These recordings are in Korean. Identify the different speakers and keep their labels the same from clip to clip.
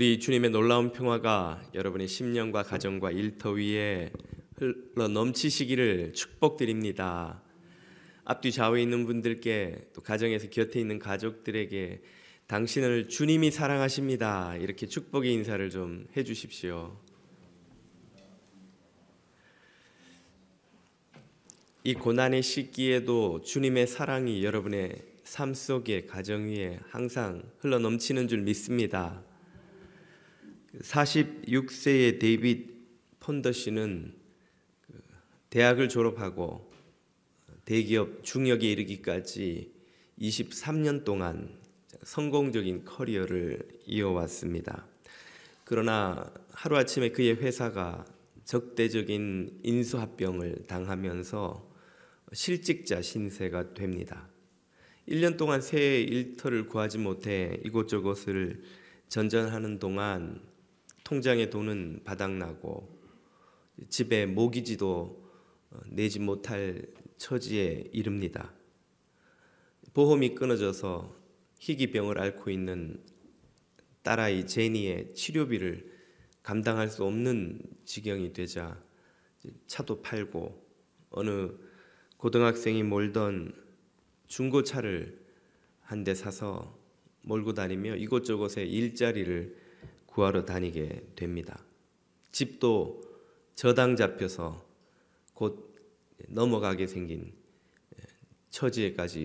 Speaker 1: 우리 주님의 놀라운 평화가 여러분의 심령과 가정과 일터 위에 흘러 넘치시기를 축복드립니다. 앞뒤 좌우에 있는 분들께 또 가정에서 곁에 있는 가족들에게 당신을 주님이 사랑하십니다. 이렇게 축복의 인사를 좀 해주십시오. 이 고난의 시기에도 주님의 사랑이 여러분의 삶 속에 가정 위에 항상 흘러 넘치는 줄 믿습니다. 46세의 데이빗 폰더 씨는 그 대학을 졸업하고 대기업 중역에 이르기까지 23년 동안 성공적인 커리어를 이어왔습니다. 그러나 하루아침에 그의 회사가 적대적인 인수합병을 당하면서 실직자 신세가 됩니다. 1년 동안 새 일터를 구하지 못해 이곳저곳을 전전하는 동안 통장에 돈은 바닥나고 집에 모기지도 어, 내지 못할 처지에 이릅니다. 보험이 끊어져서 희귀병을 앓고 있는 딸아이 제니의 치료비를 감당할 수 없는 지경이 되자 차도 팔고 어느 고등학생이 몰던 중고차를 한 대 사서 몰고 다니며 이곳저곳에 일자리를 구하러 다니게 됩니다. 집도 저당 잡혀서 곧 넘어가게 생긴 예, 처지에까지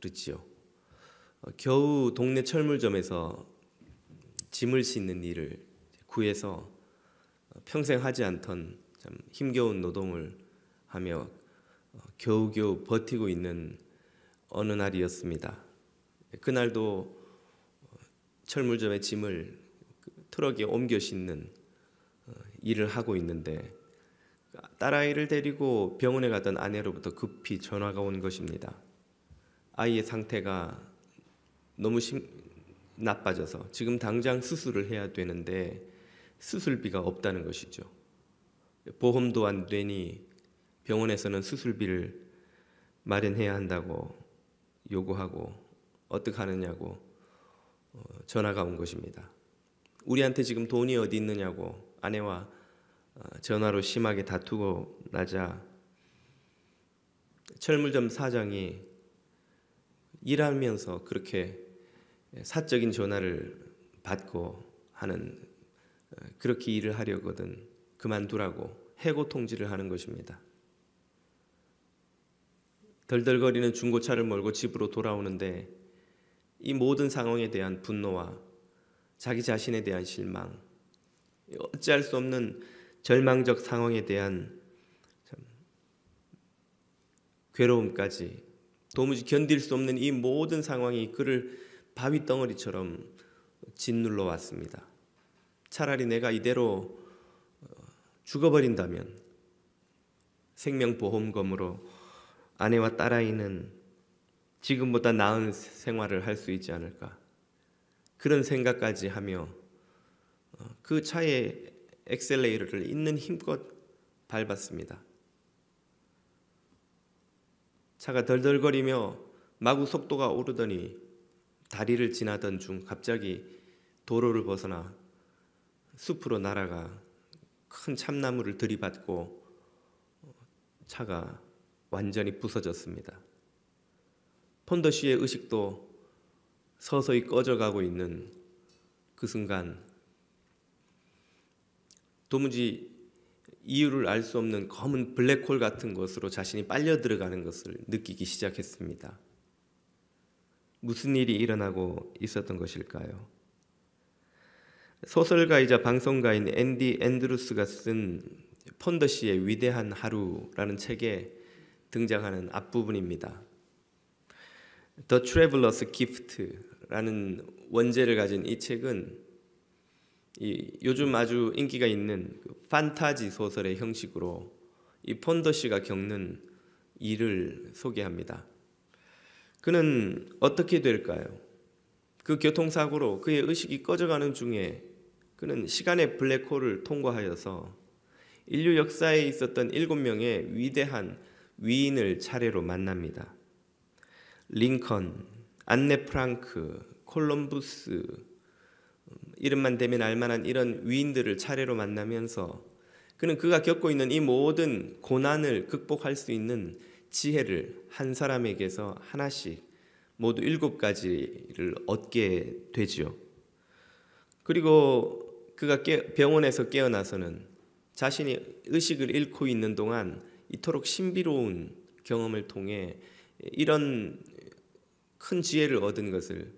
Speaker 1: 이르지요. 어, 겨우 동네 철물점에서 짐을 싣는 일을 구해서 어, 평생 하지 않던 참 힘겨운 노동을 하며 어, 겨우겨우 버티고 있는 어느 날이었습니다. 예, 그날도 철물점에 짐을 트럭에 옮겨 싣는 어, 일을 하고 있는데 딸아이를 데리고 병원에 가던 아내로부터 급히 전화가 온 것입니다. 아이의 상태가 너무 심, 나빠져서 지금 당장 수술을 해야 되는데 수술비가 없다는 것이죠. 보험도 안 되니 병원에서는 수술비를 마련해야 한다고 요구하고 어떻게 하느냐고 어, 전화가 온 것입니다. 우리한테 지금 돈이 어디 있느냐고 아내와 어, 전화로 심하게 다투고 나자 철물점 사장이 일하면서 그렇게 사적인 전화를 받고 하는 어, 그렇게 일을 하려거든 그만두라고 해고 통지를 하는 것입니다. 덜덜거리는 중고차를 몰고 집으로 돌아오는데 이 모든 상황에 대한 분노와 자기 자신에 대한 실망, 어찌할 수 없는 절망적 상황에 대한 괴로움까지 도무지 견딜 수 없는 이 모든 상황이 그를 바위 덩어리처럼 짓눌러 왔습니다. 차라리 내가 이대로 어, 죽어버린다면 생명보험금으로 아내와 딸아이는 지금보다 나은 생활을 할 수 있지 않을까. 그런 생각까지 하며 어, 그 차에 엑셀레이터를 있는 힘껏 밟았습니다. 차가 덜덜거리며 마구 속도가 오르더니 다리를 지나던 중 갑자기 도로를 벗어나 숲으로 날아가 큰 참나무를 들이받고 어, 차가 완전히 부서졌습니다. 폰더시의 의식도 서서히 꺼져가고 있는 그 순간 도무지 이유를 알 수 없는 검은 블랙홀 같은 것으로 자신이 빨려 들어가는 것을 느끼기 시작했습니다. 무슨 일이 일어나고 있었던 것일까요? 소설가이자 방송가인 앤디 앤드루스가 쓴 펀더시의 위대한 하루라는 책에 등장하는 앞부분입니다. The Traveler's Gift라는 원제를 가진 이 책은 이 요즘 아주 인기가 있는 그 판타지 소설의 형식으로 이 폰더 씨가 겪는 일을 소개합니다. 그는 어떻게 될까요? 그 교통사고로 그의 의식이 꺼져가는 중에 그는 시간의 블랙홀을 통과하여서 인류 역사에 있었던 일곱 명의 위대한 위인을 차례로 만납니다. 링컨, 안네 프랑크, 콜럼부스 음, 이름만 되면 알만한 이런 위인들을 차례로 만나면서 그는 그가 겪고 있는 이 모든 고난을 극복할 수 있는 지혜를 한 사람에게서 하나씩 모두 일곱 가지를 얻게 되지요. 그리고 그가 깨, 병원에서 깨어나서는 자신이 의식을 잃고 있는 동안 이토록 신비로운 경험을 통해 이런 큰 지혜를 얻은 것을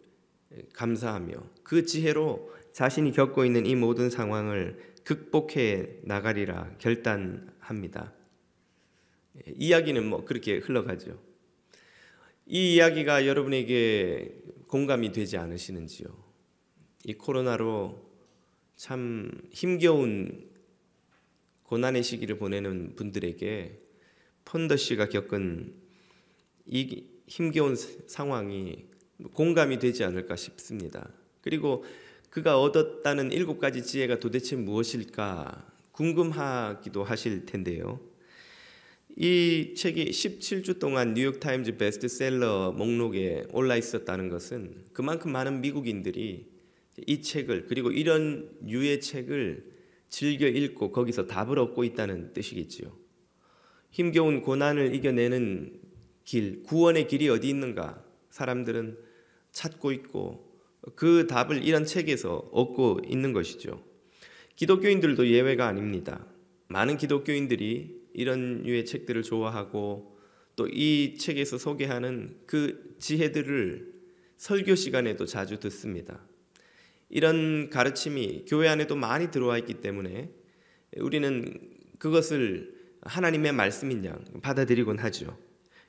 Speaker 1: 감사하며 그 지혜로 자신이 겪고 있는 이 모든 상황을 극복해 나가리라 결단합니다. 이야기는 뭐 그렇게 흘러가죠. 이 이야기가 여러분에게 공감이 되지 않으시는지요? 이 코로나로 참 힘겨운 고난의 시기를 보내는 분들에게 펀더 씨가 겪은 이 힘겨운 상황이 공감이 되지 않을까 싶습니다. 그리고 그가 얻었다는 일곱 가지 지혜가 도대체 무엇일까 궁금하기도 하실 텐데요. 이 책이 17주 동안 뉴욕타임즈 베스트셀러 목록에 올라 있었다는 것은 그만큼 많은 미국인들이 이 책을 그리고 이런 유의 책을 즐겨 읽고 거기서 답을 얻고 있다는 뜻이겠지요. 힘겨운 고난을 이겨내는 길, 구원의 길이 어디 있는가 사람들은 찾고 있고 그 답을 이런 책에서 얻고 있는 것이죠. 기독교인들도 예외가 아닙니다. 많은 기독교인들이 이런 유의 책들을 좋아하고 또 이 책에서 소개하는 그 지혜들을 설교 시간에도 자주 듣습니다. 이런 가르침이 교회 안에도 많이 들어와 있기 때문에 우리는 그것을 하나님의 말씀인 양 받아들이곤 하죠.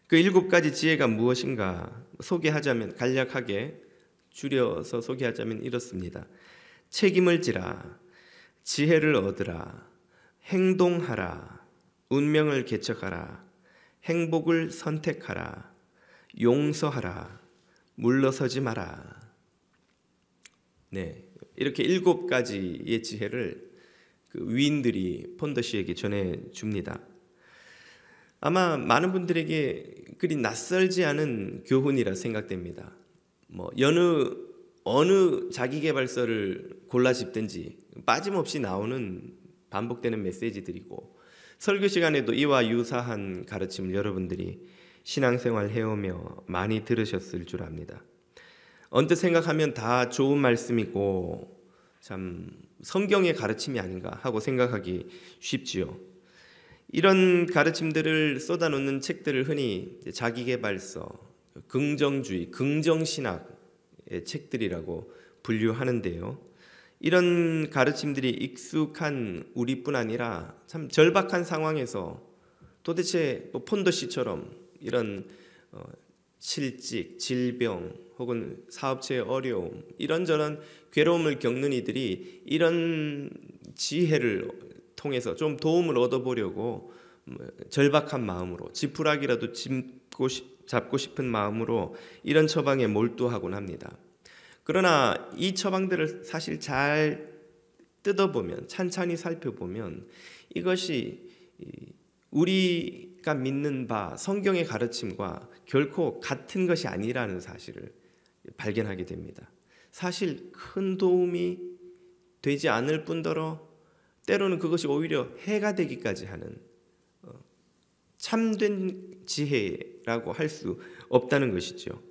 Speaker 1: 그 일곱 가지 지혜가 무엇인가 소개하자면 간략하게 줄여서 소개하자면 이렇습니다. 책임을 지라, 지혜를 얻으라, 행동하라, 운명을 개척하라, 행복을 선택하라, 용서하라, 물러서지 마라. 네, 이렇게 일곱 가지의 지혜를 그 위인들이 폰더 씨에게 전해 줍니다. 아마 많은 분들에게 그리 낯설지 않은 교훈이라 생각됩니다. 뭐 여느 어느 자기개발서를 골라 집든지 빠짐없이 나오는 반복되는 메시지들이고 설교 시간에도 이와 유사한 가르침을 여러분들이 신앙생활 해오며 많이 들으셨을 줄 압니다. 언뜻 생각하면 다 좋은 말씀이고 참 성경의 가르침이 아닌가 하고 생각하기 쉽지요. 이런 가르침들을 쏟아놓는 책들을 흔히 자기개발서, 긍정주의, 긍정신학의 책들이라고 분류하는데요. 이런 가르침들이 익숙한 우리뿐 아니라 참 절박한 상황에서 도대체 뭐 폰도 씨처럼 이런 어, 실직, 질병 혹은 사업체의 어려움 이런저런 괴로움을 겪는 이들이 이런 지혜를 통해서 좀 도움을 얻어보려고 음, 절박한 마음으로 지푸라기라도 짚고 잡고 싶은 마음으로 이런 처방에 몰두하곤 합니다. 그러나 이 처방들을 사실 잘 뜯어보면 찬찬히 살펴보면 이것이 우리가 믿는 바 성경의 가르침과 결코 같은 것이 아니라는 사실을 발견하게 됩니다. 사실 큰 도움이 되지 않을 뿐더러 때로는 그것이 오히려 해가 되기까지 하는 어, 참된 지혜라고 할 수 없다는 것이죠.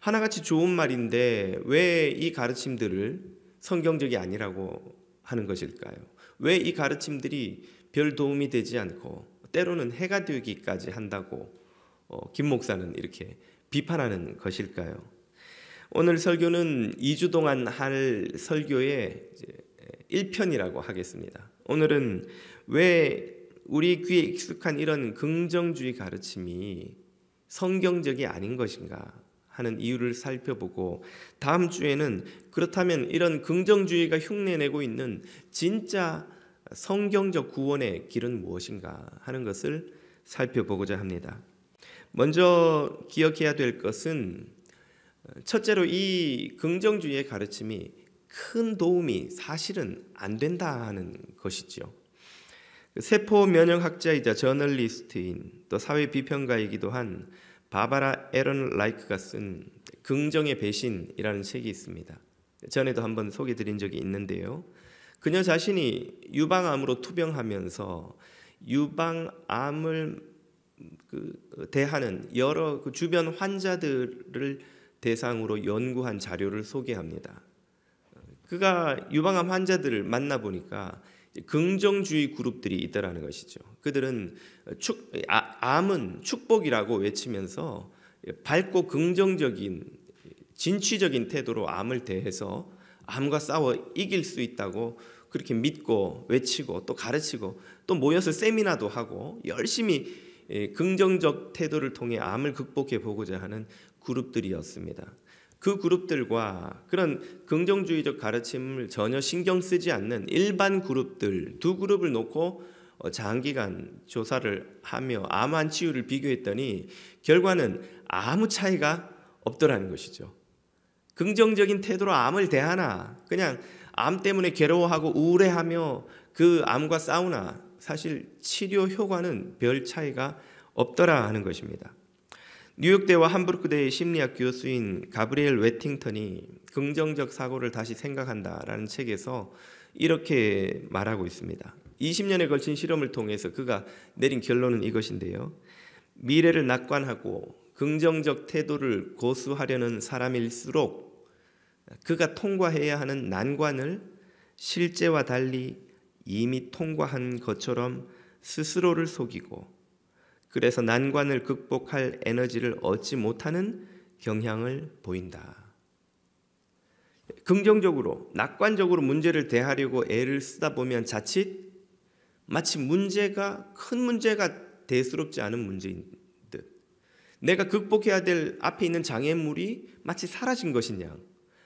Speaker 1: 하나같이 좋은 말인데 왜 이 가르침들을 성경적이 아니라고 하는 것일까요? 왜 이 가르침들이 별 도움이 되지 않고 때로는 해가 되기까지 한다고 어, 김 목사는 이렇게 비판하는 것일까요? 오늘 설교는 2주 동안 할 설교의 1편이라고 하겠습니다. 오늘은 왜 우리 귀에 익숙한 이런 긍정주의 가르침이 성경적이 아닌 것인가 하는 이유를 살펴보고 다음 주에는 그렇다면 이런 긍정주의가 흉내내고 있는 진짜 성경적 구원의 길은 무엇인가 하는 것을 살펴보고자 합니다. 먼저 기억해야 될 것은 첫째로 이 긍정주의의 가르침이 큰 도움이 사실은 안 된다는 것이지요. 세포 면역학자이자 저널리스트인 또 사회 비평가이기도 한 바바라 에런 라이크가 쓴 긍정의 배신이라는 책이 있습니다. 전에도 한번 소개 드린 적이 있는데요. 그녀 자신이 유방암으로 투병하면서 유방암을 그 대하는 여러 그 주변 환자들을 대상으로 연구한 자료를 소개합니다. 그가 유방암 환자들을 만나 보니까 긍정주의 그룹들이 있다라는 것이죠. 그들은 축, 아, 암은 축복이라고 외치면서 예, 밝고 긍정적인 진취적인 태도로 암을 대해서 암과 싸워 이길 수 있다고 그렇게 믿고 외치고 또 가르치고 또 모여서 세미나도 하고 열심히 예, 긍정적 태도를 통해 암을 극복해 보고자 하는 그룹들이었습니다. 그 그룹들과 그런 긍정주의적 가르침을 전혀 신경 쓰지 않는 일반 그룹들 두 그룹을 놓고 어, 장기간 조사를 하며 암환 치유를 비교했더니 결과는 아무 차이가 없더라는 것이죠. 긍정적인 태도로 암을 대하나 그냥 암 때문에 괴로워하고 우울해하며 그 암과 싸우나 사실 치료 효과는 별 차이가 없더라 하는 것입니다. 뉴욕대와 함부르크대의 심리학 교수인 가브리엘 웨팅턴이 긍정적 사고를 다시 생각한다라는 책에서 이렇게 말하고 있습니다. 20년에 걸친 실험을 통해서 그가 내린 결론은 이것인데요. 미래를 낙관하고 긍정적 태도를 고수하려는 사람일수록 그가 통과해야 하는 난관을 실제와 달리 이미 통과한 것처럼 스스로를 속이고 그래서 난관을 극복할 에너지를 얻지 못하는 경향을 보인다. 긍정적으로, 낙관적으로 문제를 대하려고 애를 쓰다 보면 자칫 마치 문제가 큰 문제가 대수롭지 않은 문제인 듯. 내가 극복해야 될 앞에 있는 장애물이 마치 사라진 것이냐.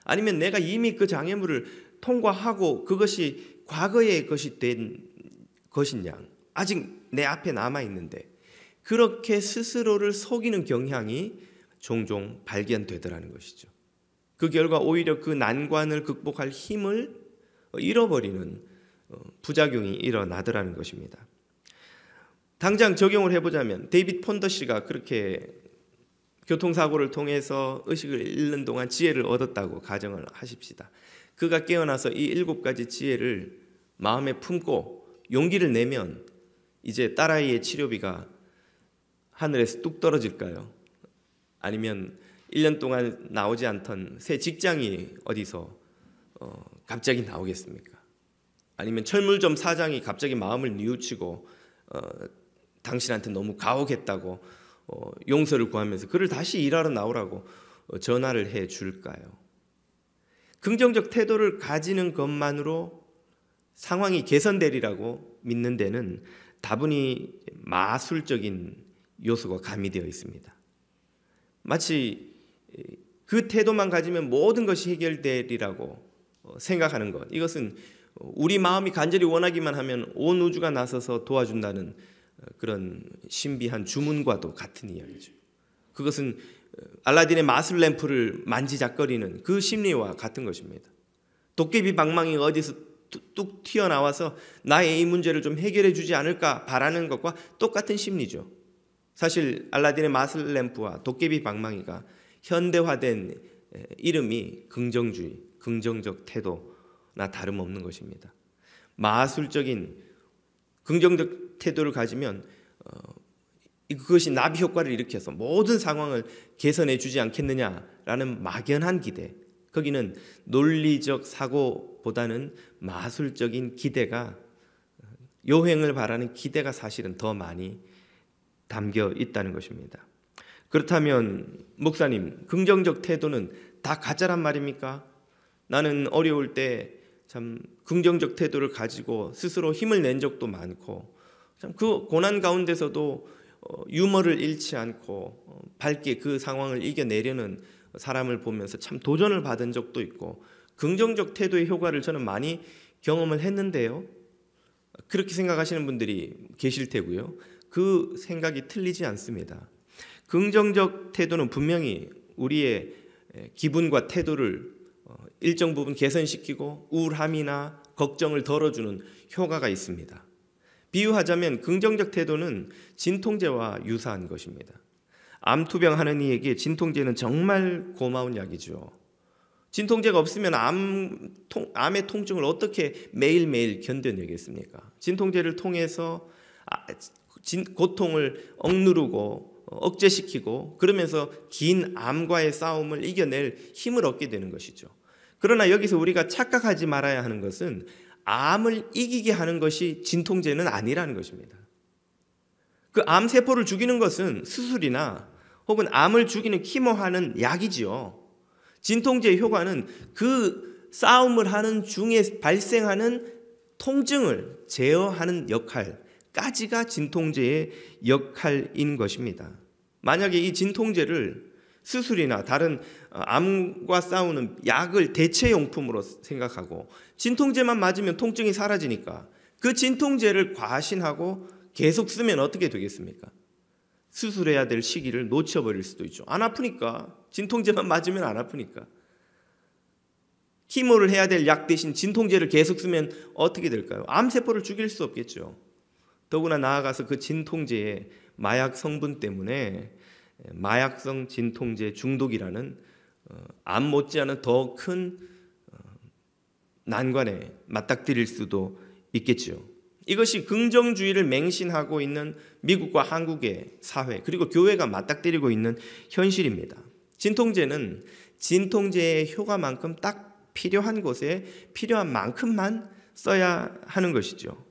Speaker 1: 아니면 내가 이미 그 장애물을 통과하고 그것이 과거의 것이 된 것이냐. 아직 내 앞에 남아 있는데 그렇게 스스로를 속이는 경향이 종종 발견되더라는 것이죠. 그 결과 오히려 그 난관을 극복할 힘을 잃어버리는 어, 부작용이 일어나더라는 것입니다. 당장 적용을 해보자면 데이빗 폰더 씨가 그렇게 교통사고를 통해서 의식을 잃는 동안 지혜를 얻었다고 가정을 하십시다. 그가 깨어나서 이 일곱 가지 지혜를 마음에 품고 용기를 내면 이제 딸아이의 치료비가 하늘에서 뚝 떨어질까요? 아니면 1년 동안 나오지 않던 새 직장이 어디서 어, 갑자기 나오겠습니까? 아니면 철물점 사장이 갑자기 마음을 뉘우치고 어, 당신한테 너무 가혹했다고 어, 용서를 구하면서 그를 다시 일하러 나오라고 어, 전화를 해 줄까요? 긍정적 태도를 가지는 것만으로 상황이 개선되리라고 믿는 데는 다분히 마술적인 요소가 가미되어 있습니다. 마치 그 태도만 가지면 모든 것이 해결되리라고 어, 생각하는 것. 이것은 우리 마음이 간절히 원하기만 하면 온 우주가 나서서 도와준다는 어, 그런 신비한 주문과도 같은 이야기죠. 그것은 어, 알라딘의 마술 램프를 만지작거리는 그 심리와 같은 것입니다. 도깨비 방망이 어디서 뚝 튀어나와서 나의 이 문제를 좀 해결해 주지 않을까 바라는 것과 똑같은 심리죠. 사실 알라딘의 마술 램프와 도깨비 방망이가 현대화된 이름이 긍정주의, 긍정적 태도나 다름없는 것입니다. 마술적인 긍정적 태도를 가지면 그것이 어, 나비 효과를 일으켜서 모든 상황을 개선해 주지 않겠느냐라는 막연한 기대. 거기는 논리적 사고보다는 마술적인 기대가 어, 요행을 바라는 기대가 사실은 더 많이 담겨 있다는 것입니다. 그렇다면 목사님 긍정적 태도는 다 가짜란 말입니까? 나는 어려울 때 참 긍정적 태도를 가지고 스스로 힘을 낸 적도 많고 참 그 고난 가운데서도 어, 유머를 잃지 않고 어, 밝게 그 상황을 이겨내려는 사람을 보면서 참 도전을 받은 적도 있고 긍정적 태도의 효과를 저는 많이 경험을 했는데요. 그렇게 생각하시는 분들이 계실 테고요. 그 생각이 틀리지 않습니다. 긍정적 태도는 분명히 우리의 기분과 태도를 어, 일정 부분 개선시키고 우울함이나 걱정을 덜어주는 효과가 있습니다. 비유하자면 긍정적 태도는 진통제와 유사한 것입니다. 암투병 하는 이에게 진통제는 정말 고마운 약이죠. 진통제가 없으면 암, 통, 암의 통증을 어떻게 매일매일 견뎌내겠습니까? 진통제를 통해서 아, 고통을 억누르고 어, 억제시키고 그러면서 긴 암과의 싸움을 이겨낼 힘을 얻게 되는 것이죠. 그러나 여기서 우리가 착각하지 말아야 하는 것은 암을 이기게 하는 것이 진통제는 아니라는 것입니다. 그 암세포를 죽이는 것은 수술이나 혹은 암을 죽이는 키모하는 약이지요. 진통제의 효과는 그 싸움을 하는 중에 발생하는 통증을 제어하는 역할, 까지가 진통제의 역할인 것입니다. 만약에 이 진통제를 수술이나 다른 어, 암과 싸우는 약을 대체용품으로 생각하고 진통제만 맞으면 통증이 사라지니까 그 진통제를 과신하고 계속 쓰면 어떻게 되겠습니까? 수술해야 될 시기를 놓쳐버릴 수도 있죠. 안 아프니까. 진통제만 맞으면 안 아프니까. 키모를 해야 될 약 대신 진통제를 계속 쓰면 어떻게 될까요? 암세포를 죽일 수 없겠죠. 더구나 나아가서 그 진통제의 마약 성분 때문에 마약성 진통제 중독이라는 어, 암 못지않은 더큰 어, 난관에 맞닥뜨릴 수도 있겠지 이것이 긍정주의를 맹신하고 있는 미국과 한국의 사회 그리고 교회가 맞닥뜨리고 있는 현실입니다. 진통제는 진통제의 효과만큼 딱 필요한 곳에 필요한 만큼만 써야 하는 것이죠.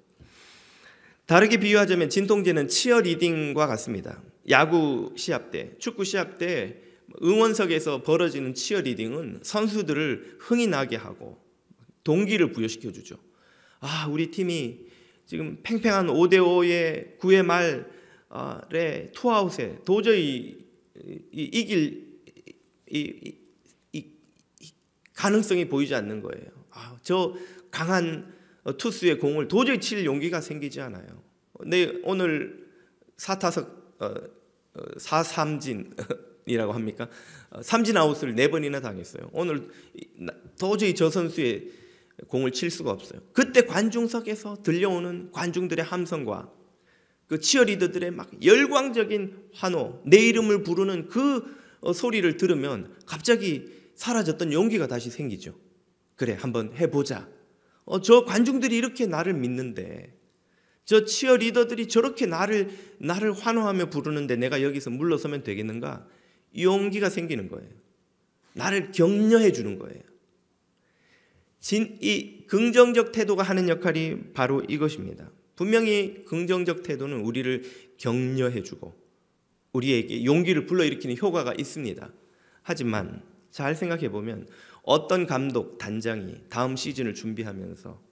Speaker 1: 다르게 비유하자면 진통제는 치어 리딩과 같습니다. 야구 시합 때, 축구 시합 때 응원석에서 벌어지는 치어 리딩은 선수들을 흥이 나게 하고 동기를 부여시켜 주죠. 아, 우리 팀이 지금 팽팽한 5대 5의 9회 말에 투아웃에 도저히 이길 이, 이, 이, 가능성이 보이지 않는 거예요. 아, 저 강한 투수의 공을 도저히 칠 용기가 생기지 않아요. 근데 네, 오늘 사타석 어, 어 사삼진이라고 합니까? 어, 삼진 아웃을 네 번이나 당했어요. 오늘 도저히 저 선수의 공을 칠 수가 없어요. 그때 관중석에서 들려오는 관중들의 함성과 그 치어리더들의 막 열광적인 환호, 내 이름을 부르는 그 어, 소리를 들으면 갑자기 사라졌던 용기가 다시 생기죠. 그래, 한번 해보자. 어, 저 관중들이 이렇게 나를 믿는데 저 치어 리더들이 저렇게 나를 나를 환호하며 부르는데 내가 여기서 물러서면 되겠는가? 용기가 생기는 거예요. 나를 격려해 주는 거예요. 진, 이 긍정적 태도가 하는 역할이 바로 이것입니다. 분명히 긍정적 태도는 우리를 격려해 주고 우리에게 용기를 불러일으키는 효과가 있습니다. 하지만 잘 생각해 보면 어떤 감독 단장이 다음 시즌을 준비하면서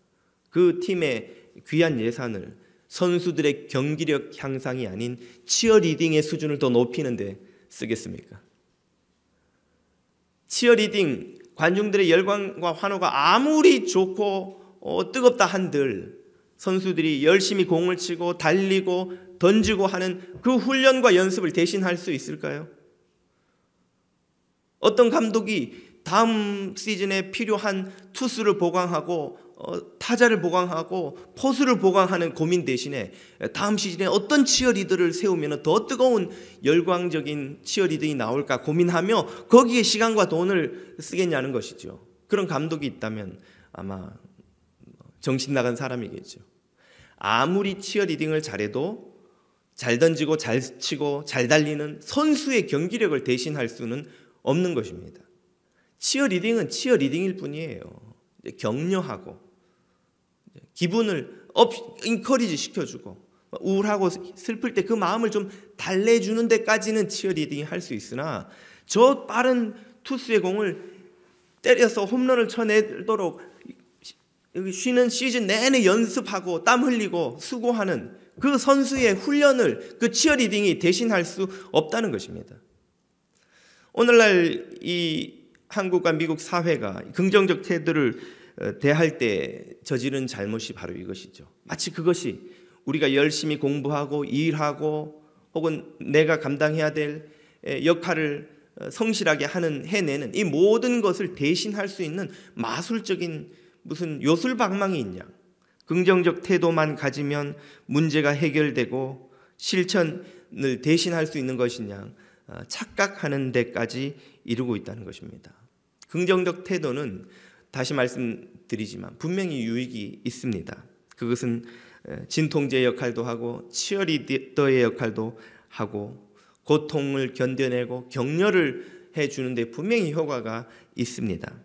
Speaker 1: 그 팀의 귀한 예산을 선수들의 경기력 향상이 아닌 치어리딩의 수준을 더 높이는데 쓰겠습니까? 치어리딩 관중들의 열광과 환호가 아무리 좋고 어, 뜨겁다 한들 선수들이 열심히 공을 치고 달리고 던지고 하는 그 훈련과 연습을 대신할 수 있을까요? 어떤 감독이 다음 시즌에 필요한 투수를 보강하고 어, 타자를 보강하고 포수를 보강하는 고민 대신에 다음 시즌에 어떤 치어리더를 세우면 더 뜨거운 열광적인 치어리더이 나올까 고민하며 거기에 시간과 돈을 쓰겠냐는 것이죠. 그런 감독이 있다면 아마 정신 나간 사람이겠죠. 아무리 치어리딩을 잘해도 잘 던지고 잘 치고 잘 달리는 선수의 경기력을 대신할 수는 없는 것입니다. 치어리딩은 치어리딩일 뿐이에요. 격려하고 기분을 업 인커리지 시켜주고 우울하고 슬플 때 그 마음을 좀 달래주는 데까지는 치어리딩이 할 수 있으나 저 빠른 투수의 공을 때려서 홈런을 쳐내도록 쉬는 시즌 내내 연습하고 땀 흘리고 수고하는 그 선수의 훈련을 그 치어리딩이 대신할 수 없다는 것입니다. 오늘날 이 한국과 미국 사회가 긍정적 태도를 어, 대할 때 저지른 잘못이 바로 이것이죠. 마치 그것이 우리가 열심히 공부하고 일하고 혹은 내가 감당해야 될 역할을 어, 성실하게 하는 해내는 이 모든 것을 대신할 수 있는 마술적인 무슨 요술방망이 있냐. 긍정적 태도만 가지면 문제가 해결되고 실천을 대신할 수 있는 것이냐. 어, 착각하는 데까지 이루고 있다는 것입니다. 긍정적 태도는 다시 말씀드리지만 분명히 유익이 있습니다. 그것은 진통제 역할도 하고 치어리더의 역할도 하고 고통을 견뎌내고 격려를 해주는데 분명히 효과가 있습니다.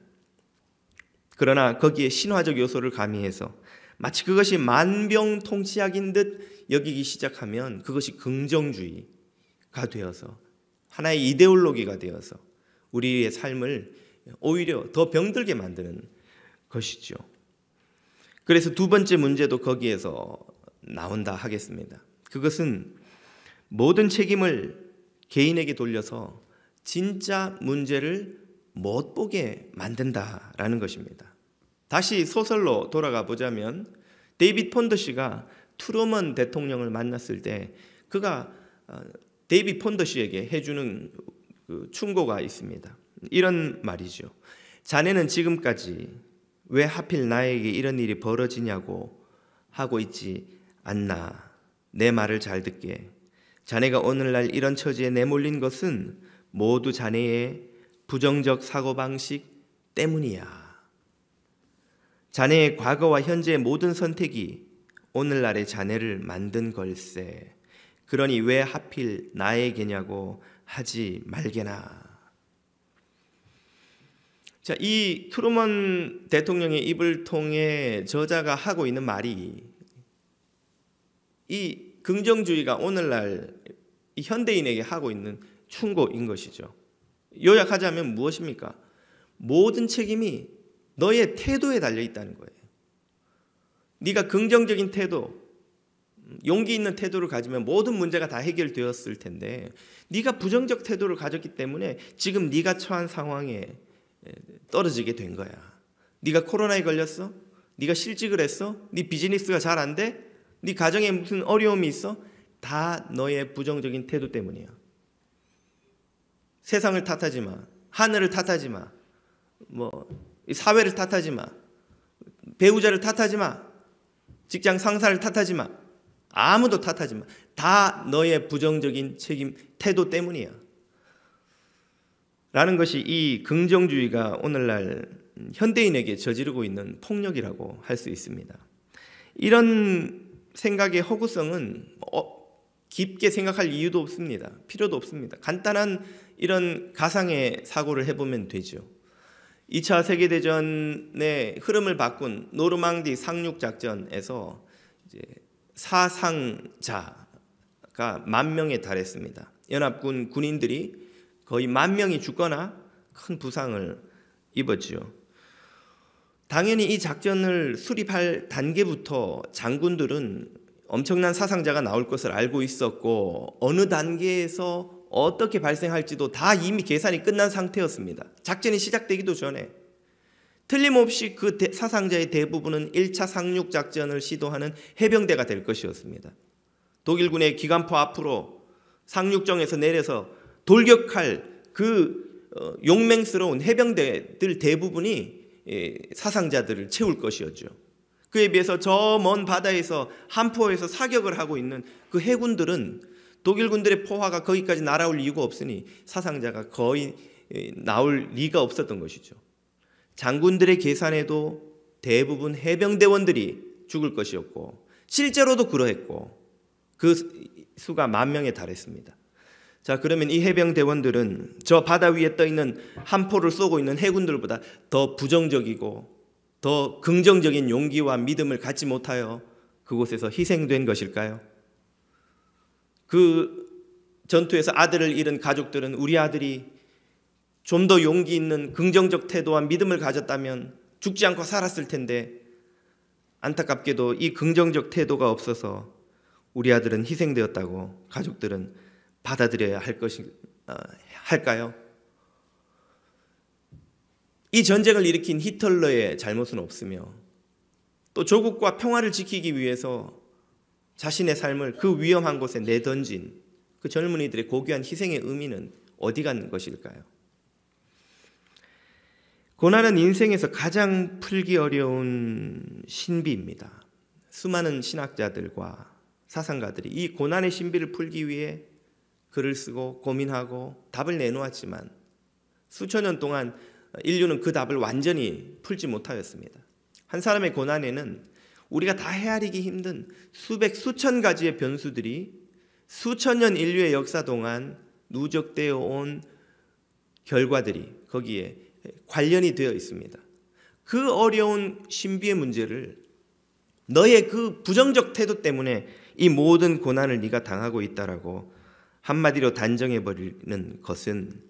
Speaker 1: 그러나 거기에 신화적 요소를 가미해서 마치 그것이 만병통치약인 듯 여기기 시작하면 그것이 긍정주의가 되어서 하나의 이데올로기가 되어서 우리의 삶을 오히려 더 병들게 만드는 것이죠. 그래서 두 번째 문제도 거기에서 나온다 하겠습니다. 그것은 모든 책임을 개인에게 돌려서 진짜 문제를 못 보게 만든다라는 것입니다. 다시 소설로 돌아가 보자면 데이빗 폰더 씨가 트루먼 대통령을 만났을 때 그가 어, 데이빗 폰더 씨에게 해주는 그 충고가 있습니다. 이런 말이죠. 자네는 지금까지 왜 하필 나에게 이런 일이 벌어지냐고 하고 있지 않나. 내 말을 잘 듣게. 자네가 오늘날 이런 처지에 내몰린 것은 모두 자네의 부정적 사고방식 때문이야. 자네의 과거와 현재의 모든 선택이 오늘날의 자네를 만든 걸세. 그러니 왜 하필 나에게냐고 하지 말게나. 자, 이 트루먼 대통령의 입을 통해 저자가 하고 있는 말이 이 긍정주의가 오늘날 현대인에게 하고 있는 충고인 것이죠. 요약하자면 무엇입니까? 모든 책임이 너의 태도에 달려 있다는 거예요. 네가 긍정적인 태도, 용기 있는 태도를 가지면 모든 문제가 다 해결되었을 텐데 네가 부정적 태도를 가졌기 때문에 지금 네가 처한 상황에 떨어지게 된 거야. 네가 코로나에 걸렸어? 네가 실직을 했어? 네 비즈니스가 잘 안 돼? 네 가정에 무슨 어려움이 있어? 다 너의 부정적인 태도 때문이야. 세상을 탓하지 마. 하늘을 탓하지 마. 뭐 사회를 탓하지 마. 배우자를 탓하지 마. 직장 상사를 탓하지 마. 아무도 탓하지 마. 다 너의 부정적인 책임 태도 때문이야. 라는 것이 이 긍정주의가 오늘날 현대인에게 저지르고 있는 폭력이라고 할 수 있습니다. 이런 생각의 허구성은 어, 깊게 생각할 이유도 없습니다. 필요도 없습니다. 간단한 이런 가상의 사고를 해보면 되죠. 2차 세계대전의 흐름을 바꾼 노르망디 상륙작전에서 사상자가 만 명에 달했습니다. 연합군 군인들이 거의 만 명이 죽거나 큰 부상을 입었지요. 당연히 이 작전을 수립할 단계부터 장군들은 엄청난 사상자가 나올 것을 알고 있었고 어느 단계에서 어떻게 발생할지도 다 이미 계산이 끝난 상태였습니다. 작전이 시작되기도 전에 틀림없이 그 사상자의 대부분은 1차 상륙 작전을 시도하는 해병대가 될 것이었습니다. 독일군의 기관포 앞으로 상륙정에서 내려서 돌격할 그 어, 용맹스러운 해병대들 대부분이 예, 사상자들을 채울 것이었죠. 그에 비해서 저 먼 바다에서 한포에서 사격을 하고 있는 그 해군들은 독일군들의 포화가 거기까지 날아올 이유가 없으니 사상자가 거의 예, 나올 리가 없었던 것이죠. 장군들의 계산에도 대부분 해병대원들이 죽을 것이었고 실제로도 그러했고 그 수가 만 명에 달했습니다. 자, 그러면 이 해병 대원들은 저 바다 위에 떠 있는 한포를 쏘고 있는 해군들보다 더 부정적이고 더 긍정적인 용기와 믿음을 갖지 못하여 그곳에서 희생된 것일까요? 그 전투에서 아들을 잃은 가족들은 우리 아들이 좀 더 용기 있는 긍정적 태도와 믿음을 가졌다면 죽지 않고 살았을 텐데 안타깝게도 이 긍정적 태도가 없어서 우리 아들은 희생되었다고 가족들은 받아들여야 할 것이 어, 할까요? 이 전쟁을 일으킨 히틀러의 잘못은 없으며 또 조국과 평화를 지키기 위해서 자신의 삶을 그 위험한 곳에 내던진 그 젊은이들의 고귀한 희생의 의미는 어디 간 것일까요? 고난은 인생에서 가장 풀기 어려운 신비입니다. 수많은 신학자들과 사상가들이 이 고난의 신비를 풀기 위해 글을 쓰고 고민하고 답을 내놓았지만 수천 년 동안 인류는 그 답을 완전히 풀지 못하였습니다. 한 사람의 고난에는 우리가 다 헤아리기 힘든 수백 수천 가지의 변수들이 수천 년 인류의 역사 동안 누적되어 온 결과들이 거기에 관련이 되어 있습니다. 그 어려운 신비의 문제를 너의 그 부정적 태도 때문에 이 모든 고난을 네가 당하고 있다라고 한마디로 단정해버리는 것은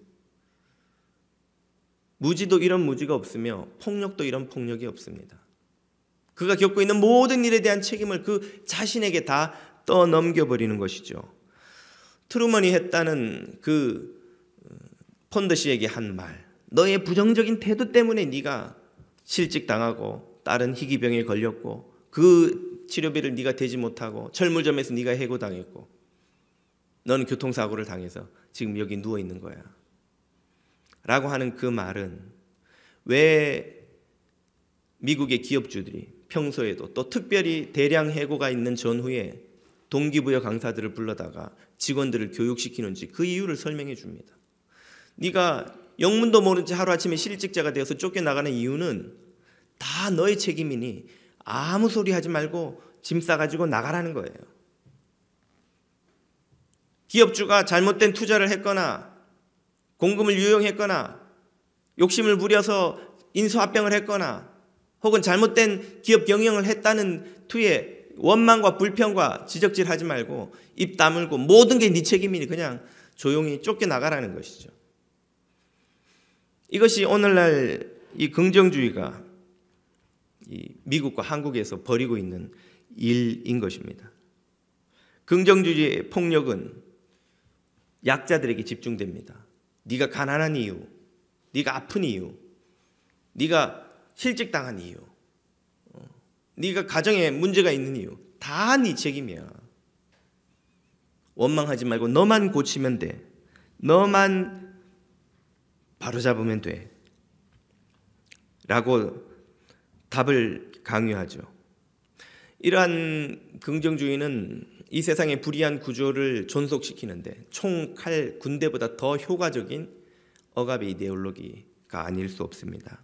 Speaker 1: 무지도 이런 무지가 없으며 폭력도 이런 폭력이 없습니다. 그가 겪고 있는 모든 일에 대한 책임을 그 자신에게 다 떠넘겨버리는 것이죠. 트루먼이 했다는 그 어, 폰드 씨에게 한 말. 너의 부정적인 태도 때문에 네가 실직당하고 다른 희귀병에 걸렸고 그 치료비를 네가 대지 못하고 철물점에서 네가 해고당했고 너는 교통사고를 당해서 지금 여기 누워 있는 거야. 라고 하는 그 말은 왜 미국의 기업주들이 평소에도 또 특별히 대량 해고가 있는 전후에 동기부여 강사들을 불러다가 직원들을 교육시키는지 그 이유를 설명해 줍니다. 네가 영문도 모른 채 하루아침에 실직자가 되어서 쫓겨나가는 이유는 다 너의 책임이니 아무 소리 하지 말고 짐 싸가지고 나가라는 거예요. 기업주가 잘못된 투자를 했거나 공금을 유용했거나 욕심을 부려서 인수합병을 했거나 혹은 잘못된 기업 경영을 했다는 투에 원망과 불평과 지적질 하지 말고 입 다물고 모든 게 네 책임이니 그냥 조용히 쫓겨나가라는 것이죠. 이것이 오늘날 이 긍정주의가 이 미국과 한국에서 벌이고 있는 일인 것입니다. 긍정주의의 폭력은 약자들에게 집중됩니다. 네가 가난한 이유, 네가 아픈 이유, 네가 실직당한 이유, 어, 네가 가정에 문제가 있는 이유 다 네 책임이야. 원망하지 말고 너만 고치면 돼. 너만 바로잡으면 돼. 라고 답을 강요하죠. 이러한 긍정주의는 이 세상의 불의한 구조를 존속시키는데 총칼 군대보다 더 효과적인 억압의 이데올로기가 아닐 수 없습니다.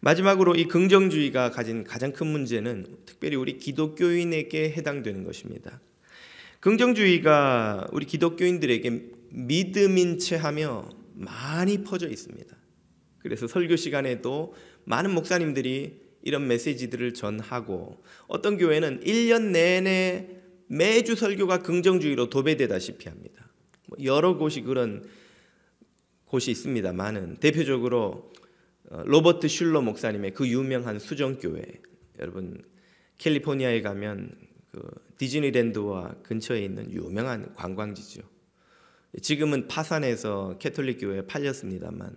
Speaker 1: 마지막으로 이 긍정주의가 가진 가장 큰 문제는 특별히 우리 기독교인에게 해당되는 것입니다. 긍정주의가 우리 기독교인들에게 믿음인 채 하며 많이 퍼져 있습니다. 그래서 설교 시간에도 많은 목사님들이 이런 메시지들을 전하고 어떤 교회는 1년 내내 매주 설교가 긍정주의로 도배되다시피 합니다. 뭐 여러 곳이 그런 곳이 있습니다. 많은 대표적으로 어, 로버트 슐러 목사님의 그 유명한 수정교회 여러분 캘리포니아에 가면 그 디즈니랜드와 근처에 있는 유명한 관광지죠. 지금은 파산해서 캐톨릭 교회에 팔렸습니다만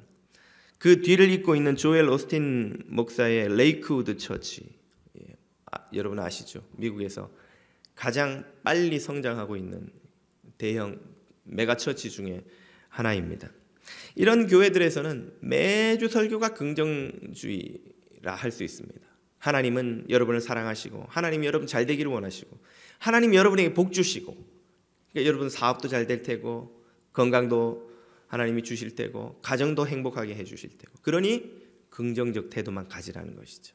Speaker 1: 그 뒤를 잇고 있는 조엘 오스틴 목사의 레이크우드 처치 예, 아, 여러분 아시죠? 미국에서 가장 빨리 성장하고 있는 대형 메가처치 중에 하나입니다. 이런 교회들에서는 매주 설교가 긍정주의라 할 수 있습니다. 하나님은 여러분을 사랑하시고 하나님 여러분 잘 되기를 원하시고 하나님 여러분에게 복 주시고 그러니까 여러분 사업도 잘 될 테고 건강도 하나님이 주실 테고 가정도 행복하게 해 주실 테고 그러니 긍정적 태도만 가지라는 것이죠.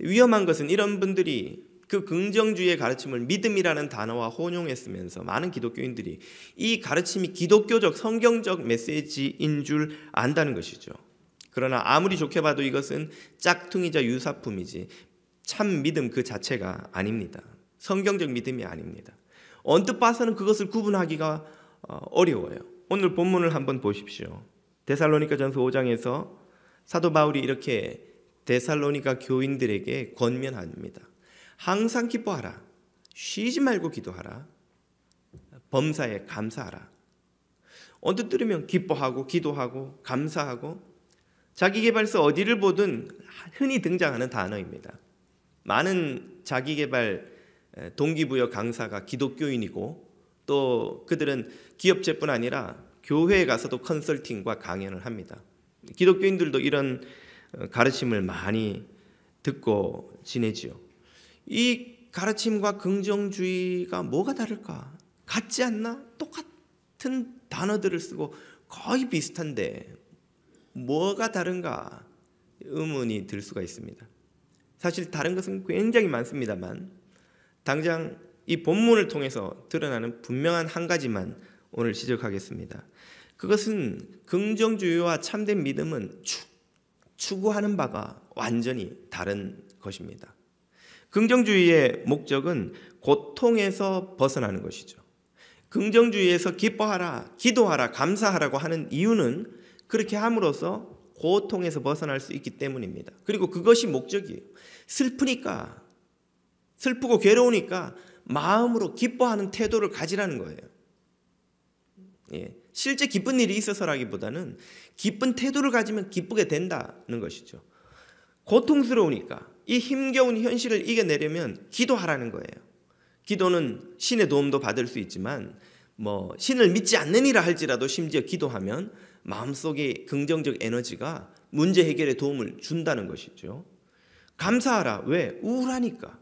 Speaker 1: 위험한 것은 이런 분들이 그 긍정주의의 가르침을 믿음이라는 단어와 혼용했으면서 많은 기독교인들이 이 가르침이 기독교적 성경적 메시지인 줄 안다는 것이죠. 그러나 아무리 좋게 봐도 이것은 짝퉁이자 유사품이지 참 믿음 그 자체가 아닙니다. 성경적 믿음이 아닙니다. 언뜻 봐서는 그것을 구분하기가 어, 어려워요. 오늘 본문을 한번 보십시오. 데살로니가전서 5장에서 사도 바울이 이렇게 데살로니가 교인들에게 권면합니다. 항상 기뻐하라. 쉬지 말고 기도하라. 범사에 감사하라. 언뜻 들으면 기뻐하고 기도하고 감사하고 자기개발서 어디를 보든 흔히 등장하는 단어입니다. 많은 자기개발 동기부여 강사가 기독교인이고 또 그들은 기업체뿐 아니라 교회에 가서도 컨설팅과 강연을 합니다. 기독교인들도 이런 어, 가르침을 많이 듣고 지내지요. 이 가르침과 긍정주의가 뭐가 다를까? 같지 않나? 똑같은 단어들을 쓰고 거의 비슷한데 뭐가 다른가 의문이 들 수가 있습니다. 사실 다른 것은 굉장히 많습니다만 당장 이 본문을 통해서 드러나는 분명한 한 가지만 오늘 지적하겠습니다. 그것은 긍정주의와 참된 믿음은 추구하는 바가 완전히 다른 것입니다. 긍정주의의 목적은 고통에서 벗어나는 것이죠. 긍정주의에서 기뻐하라, 기도하라, 감사하라고 하는 이유는 그렇게 함으로써 고통에서 벗어날 수 있기 때문입니다. 그리고 그것이 목적이에요. 슬프니까, 슬프고 괴로우니까 마음으로 기뻐하는 태도를 가지라는 거예요. 예. 실제 기쁜 일이 있어서라기보다는 기쁜 태도를 가지면 기쁘게 된다는 것이죠. 고통스러우니까 이 힘겨운 현실을 이겨내려면 기도하라는 거예요. 기도는 신의 도움도 받을 수 있지만 뭐 신을 믿지 않느니라 할지라도 심지어 기도하면 마음속의 긍정적 에너지가 문제 해결에 도움을 준다는 것이죠. 감사하라. 왜? 우울하니까.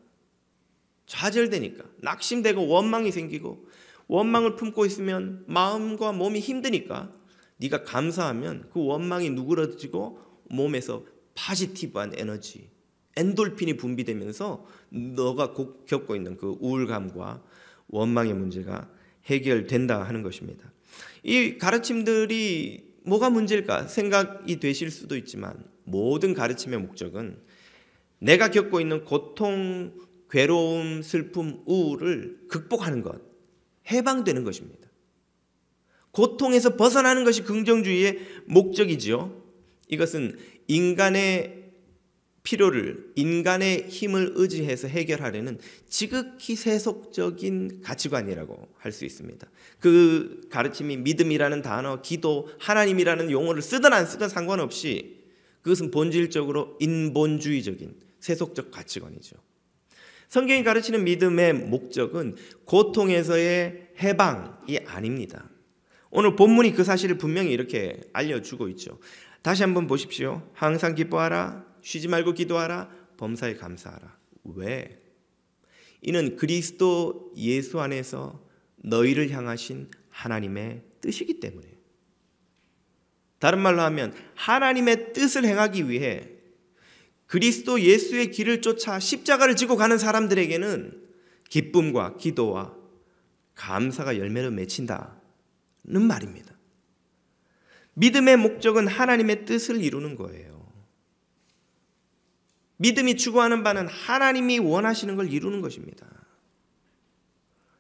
Speaker 1: 좌절되니까. 낙심되고 원망이 생기고 원망을 품고 있으면 마음과 몸이 힘드니까 네가 감사하면 그 원망이 누그러지고 몸에서 파지티브한 에너지, 엔돌핀이 분비되면서 너가 겪고 있는 그 우울감과 원망의 문제가 해결된다 하는 것입니다. 이 가르침들이 뭐가 문제일까 생각이 되실 수도 있지만 모든 가르침의 목적은 내가 겪고 있는 고통, 괴로움, 슬픔, 우울을 극복하는 것, 해방되는 것입니다. 고통에서 벗어나는 것이 긍정주의의 목적이지요. 이것은 인간의 필요를 인간의 힘을 의지해서 해결하려는 지극히 세속적인 가치관이라고 할 수 있습니다. 그 가르침이 믿음이라는 단어, 기도, 하나님이라는 용어를 쓰든 안 쓰든 상관없이 그것은 본질적으로 인본주의적인 세속적 가치관이죠. 성경이 가르치는 믿음의 목적은 고통에서의 해방이 아닙니다. 오늘 본문이 그 사실을 분명히 이렇게 알려주고 있죠. 다시 한번 보십시오. 항상 기뻐하라. 쉬지 말고 기도하라. 범사에 감사하라. 왜? 이는 그리스도 예수 안에서 너희를 향하신 하나님의 뜻이기 때문에. 다른 말로 하면 하나님의 뜻을 행하기 위해 그리스도 예수의 길을 쫓아 십자가를 지고 가는 사람들에게는 기쁨과 기도와 감사가 열매를 맺힌다는 말입니다. 믿음의 목적은 하나님의 뜻을 이루는 거예요. 믿음이 추구하는 바는 하나님이 원하시는 걸 이루는 것입니다.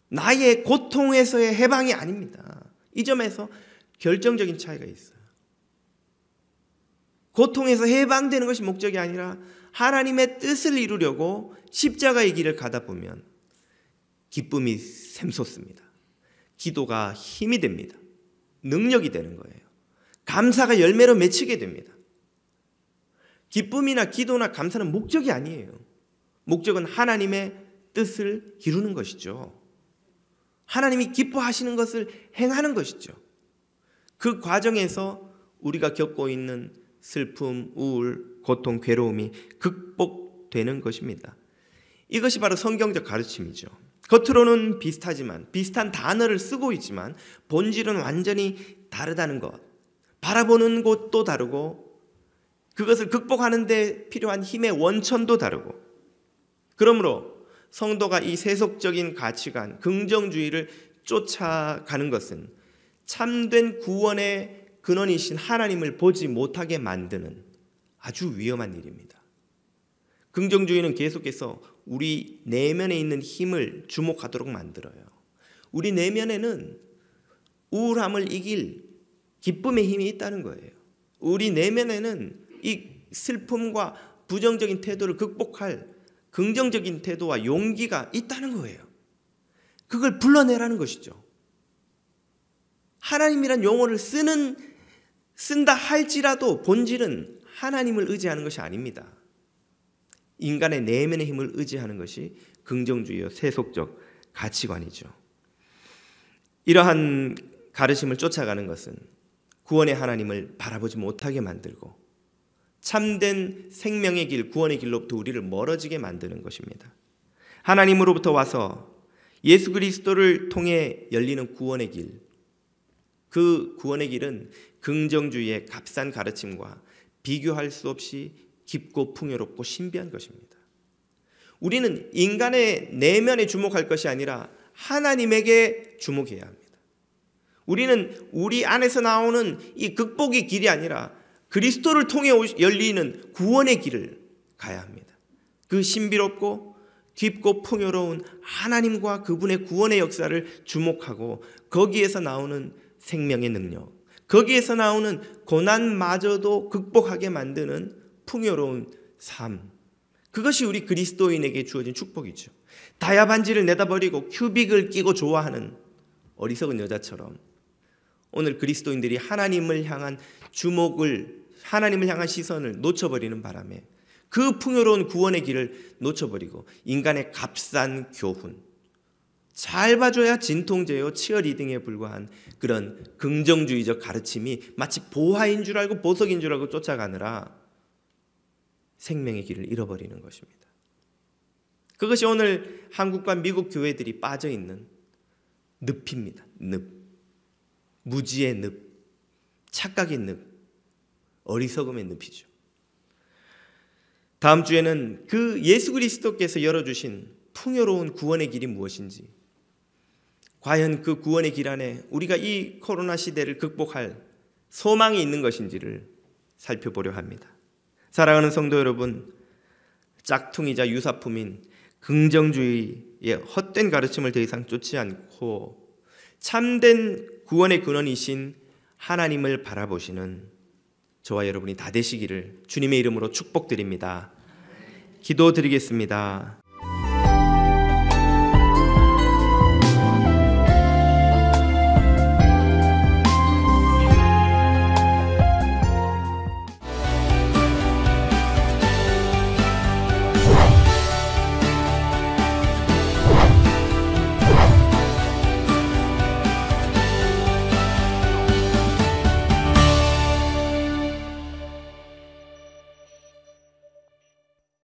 Speaker 1: 나의 고통에서의 해방이 아닙니다. 이 점에서 결정적인 차이가 있어요. 고통에서 해방되는 것이 목적이 아니라 하나님의 뜻을 이루려고 십자가의 길을 가다 보면 기쁨이 샘솟습니다. 기도가 힘이 됩니다. 능력이 되는 거예요. 감사가 열매로 맺히게 됩니다. 기쁨이나 기도나 감사는 목적이 아니에요. 목적은 하나님의 뜻을 이루는 것이죠. 하나님이 기뻐하시는 것을 행하는 것이죠. 그 과정에서 우리가 겪고 있는 슬픔, 우울, 고통, 괴로움이 극복되는 것입니다. 이것이 바로 성경적 가르침이죠. 겉으로는 비슷하지만 비슷한 단어를 쓰고 있지만 본질은 완전히 다르다는 것. 바라보는 곳도 다르고 그것을 극복하는데 필요한 힘의 원천도 다르고 그러므로 성도가 이 세속적인 가치관, 긍정주의를 쫓아가는 것은 참된 구원의 근원이신 하나님을 보지 못하게 만드는 아주 위험한 일입니다. 긍정주의는 계속해서 우리 내면에 있는 힘을 주목하도록 만들어요. 우리 내면에는 우울함을 이길 기쁨의 힘이 있다는 거예요. 우리 내면에는 이 슬픔과 부정적인 태도를 극복할 긍정적인 태도와 용기가 있다는 거예요. 그걸 불러내라는 것이죠. 하나님이란 용어를 쓰는 쓴다 할지라도 본질은 하나님을 의지하는 것이 아닙니다. 인간의 내면의 힘을 의지하는 것이 긍정주의의 세속적 가치관이죠. 이러한 가르침을 쫓아가는 것은 구원의 하나님을 바라보지 못하게 만들고 참된 생명의 길, 구원의 길로부터 우리를 멀어지게 만드는 것입니다. 하나님으로부터 와서 예수 그리스도를 통해 열리는 구원의 길. 그 구원의 길은 긍정주의의 값싼 가르침과 비교할 수 없이 깊고 풍요롭고 신비한 것입니다. 우리는 인간의 내면에 주목할 것이 아니라 하나님에게 주목해야 합니다. 우리는 우리 안에서 나오는 이 극복의 길이 아니라 그리스도를 통해 열리는 구원의 길을 가야 합니다. 그 신비롭고 깊고 풍요로운 하나님과 그분의 구원의 역사를 주목하고 거기에서 나오는 생명의 능력, 거기에서 나오는 고난마저도 극복하게 만드는 풍요로운 삶. 그것이 우리 그리스도인에게 주어진 축복이죠. 다야 반지를 내다버리고 큐빅을 끼고 좋아하는 어리석은 여자처럼 오늘 그리스도인들이 하나님을 향한 주목을 하나님을 향한 시선을 놓쳐버리는 바람에 그 풍요로운 구원의 길을 놓쳐버리고 인간의 값싼 교훈 잘 봐줘야 진통제요 치어리딩에 불과한 그런 긍정주의적 가르침이 마치 보화인 줄 알고 보석인 줄 알고 쫓아가느라 생명의 길을 잃어버리는 것입니다. 그것이 오늘 한국과 미국 교회들이 빠져 있는 늪입니다. 늪. 무지의 늪. 착각의 늪, 어리석음의 늪이죠. 다음 주에는 그 예수 그리스도께서 열어주신 풍요로운 구원의 길이 무엇인지, 과연 그 구원의 길 안에 우리가 이 코로나 시대를 극복할 소망이 있는 것인지를 살펴보려 합니다. 사랑하는 성도 여러분, 짝퉁이자 유사품인 긍정주의의 헛된 가르침을 더 이상 쫓지 않고 참된 구원의 근원이신 하나님을 바라보시는 저와 여러분이 다 되시기를 주님의 이름으로 축복드립니다. 기도드리겠습니다.